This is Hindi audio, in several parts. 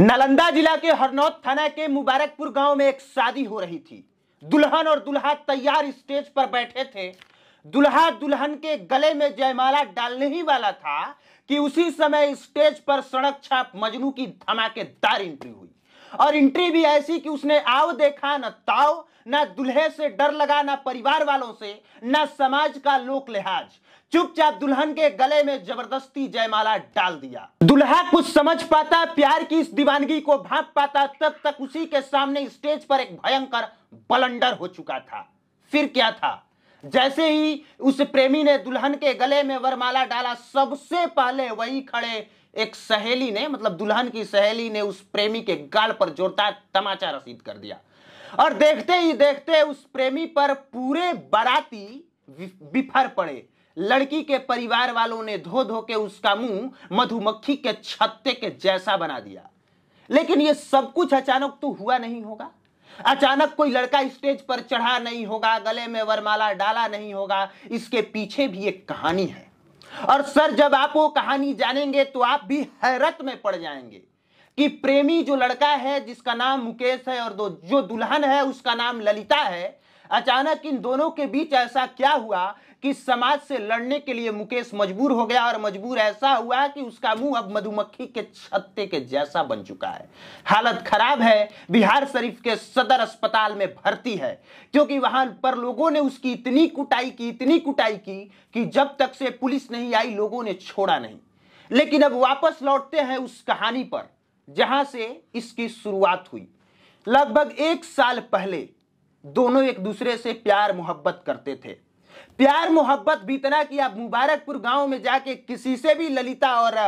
नालंदा जिला के हरनौत थाना के मुबारकपुर गांव में एक शादी हो रही थी दुल्हन और दुल्हा तैयार स्टेज पर बैठे थे दुल्हा दुल्हन के गले में जयमाला डालने ही वाला था कि उसी समय स्टेज पर सड़क छाप मजनू की धमाकेदार एंट्री हुई और इंट्री भी ऐसी कि उसने आओ देखा न ताव ना दुल्हे से डर लगा ना परिवार वालों से ना समाज का लोक लिहाज चुपचाप दुल्हन के गले में जबरदस्ती जयमाला डाल दिया दुल्हा कुछ समझ पाता प्यार की इस दीवानगी को भाग पाता तब तक उसी के सामने स्टेज पर एक भयंकर बलंडर हो चुका था फिर क्या था जैसे ही उस प्रेमी ने दुल्हन के गले में वरमाला डाला सबसे पहले वही खड़े एक सहेली ने मतलब दुल्हन की सहेली ने उस प्रेमी के गाल पर जोरदार तमाचा रसीद कर दिया और देखते ही देखते उस प्रेमी पर पूरे बराती बिफर पड़े लड़की के परिवार वालों ने धो धो के उसका मुंह मधुमक्खी के छत्ते के जैसा बना दिया लेकिन यह सब कुछ अचानक तो हुआ नहीं होगा अचानक कोई लड़का स्टेज पर चढ़ा नहीं होगा गले में वरमाला डाला नहीं होगा इसके पीछे भी एक कहानी है और सर जब आप वो कहानी जानेंगे तो आप भी हैरत में पड़ जाएंगे कि प्रेमी जो लड़का है जिसका नाम मुकेश है और दो जो दुल्हन है उसका नाम ललिता है अचानक इन दोनों के बीच ऐसा क्या हुआ कि समाज से लड़ने के लिए मुकेश मजबूर हो गया और मजबूर ऐसा हुआ कि उसका मुंह अब मधुमक्खी के छत्ते के जैसा बन चुका है हालत खराब है बिहार शरीफ के सदर अस्पताल में भर्ती है क्योंकि वहां पर लोगों ने उसकी इतनी कुटाई की इतनी कुटाई की कि जब तक से पुलिस नहीं आई लोगों ने छोड़ा नहीं लेकिन अब वापस लौटते हैं उस कहानी पर जहां से इसकी शुरुआत हुई लगभग एक साल पहले दोनों एक दूसरे से प्यार मोहब्बत करते थे प्यार मोहब्बत बीतना कि आप मुबारकपुर गांव में जाके किसी से भी ललिता और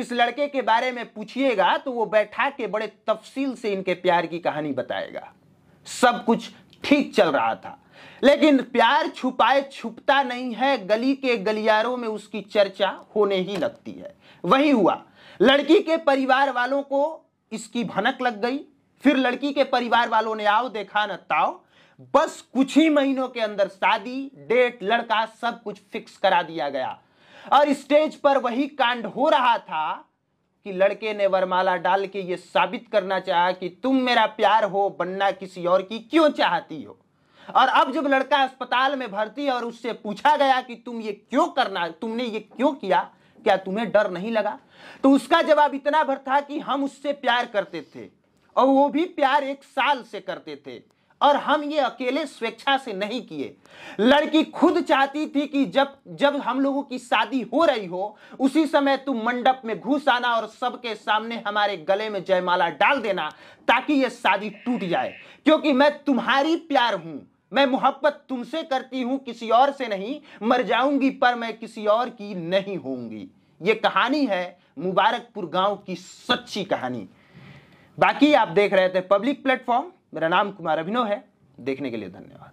इस लड़के के बारे में पूछिएगा तो वो बैठा के बड़े तफसील से इनके प्यार की कहानी बताएगा सब कुछ ठीक चल रहा था लेकिन प्यार छुपाए छुपता नहीं है गली के गलियारों में उसकी चर्चा होने ही लगती है वही हुआ लड़की के परिवार वालों को इसकी भनक लग गई फिर लड़की के परिवार वालों ने आओ देखा न ताओ बस कुछ ही महीनों के अंदर शादी डेट लड़का सब कुछ फिक्स करा दिया गया और स्टेज पर वही कांड हो रहा था कि लड़के ने वरमाला डाल के ये साबित करना चाहा कि तुम मेरा प्यार हो बनना किसी और की क्यों चाहती हो और अब जब लड़का अस्पताल में भर्ती और उससे पूछा गया कि तुम ये क्यों करना तुमने ये क्यों किया क्या तुम्हें डर नहीं लगा तो उसका जवाब इतना भर था कि हम उससे प्यार करते थे और वो भी प्यार एक साल से करते थे और हम ये अकेले स्वेच्छा से नहीं किए लड़की खुद चाहती थी कि जब जब हम लोगों की शादी हो रही हो उसी समय तुम मंडप में घुस आना और सबके सामने हमारे गले में जयमाला डाल देना ताकि ये शादी टूट जाए क्योंकि मैं तुम्हारी प्यार हूं मैं मोहब्बत तुमसे करती हूं किसी और से नहीं मर जाऊंगी पर मैं किसी और की नहीं होंगी ये कहानी है मुबारकपुर गांव की सच्ची कहानी बाकी आप देख रहे थे पब्लिक प्लेटफॉर्म मेरा नाम कुमार अभिनव है देखने के लिए धन्यवाद